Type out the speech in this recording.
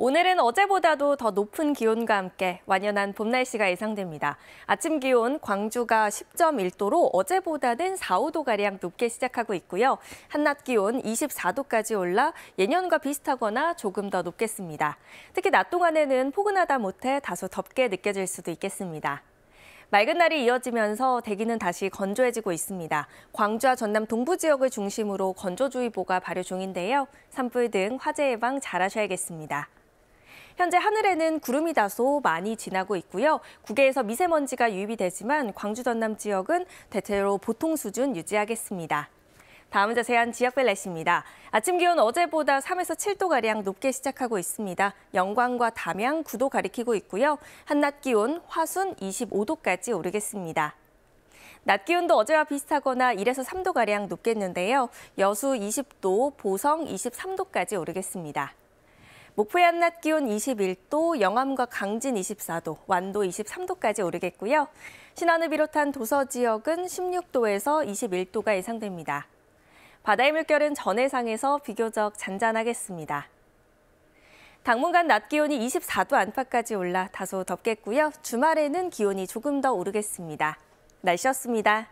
오늘은 어제보다도 더 높은 기온과 함께 완연한 봄 날씨가 예상됩니다. 아침 기온 광주가 10.1도로 어제보다는 4, 5도가량 높게 시작하고 있고요. 한낮 기온 24도까지 올라 예년과 비슷하거나 조금 더 높겠습니다. 특히 낮 동안에는 포근하다 못해 다소 덥게 느껴질 수도 있겠습니다. 맑은 날이 이어지면서 대기는 다시 건조해지고 있습니다. 광주와 전남 동부 지역을 중심으로 건조주의보가 발효 중인데요. 산불 등 화재 예방 잘하셔야겠습니다. 현재 하늘에는 구름이 다소 많이 지나고 있고요. 국외에서 미세먼지가 유입이 되지만 광주 전남 지역은 대체로 보통 수준 유지하겠습니다. 다음은 자세한 지역별 날씨입니다. 아침 기온 어제보다 3에서 7도가량 높게 시작하고 있습니다. 영광과 담양 9도 가리키고 있고요. 한낮 기온 화순 25도까지 오르겠습니다. 낮 기온도 어제와 비슷하거나 1에서 3도가량 높겠는데요. 여수 20도, 보성 23도까지 오르겠습니다. 목포의 한낮 기온 21도, 영암과 강진 24도, 완도 23도까지 오르겠고요. 신안을 비롯한 도서 지역은 16도에서 21도가 예상됩니다. 바다의 물결은 전해상에서 비교적 잔잔하겠습니다. 당분간 낮 기온이 24도 안팎까지 올라 다소 덥겠고요. 주말에는 기온이 조금 더 오르겠습니다. 날씨였습니다.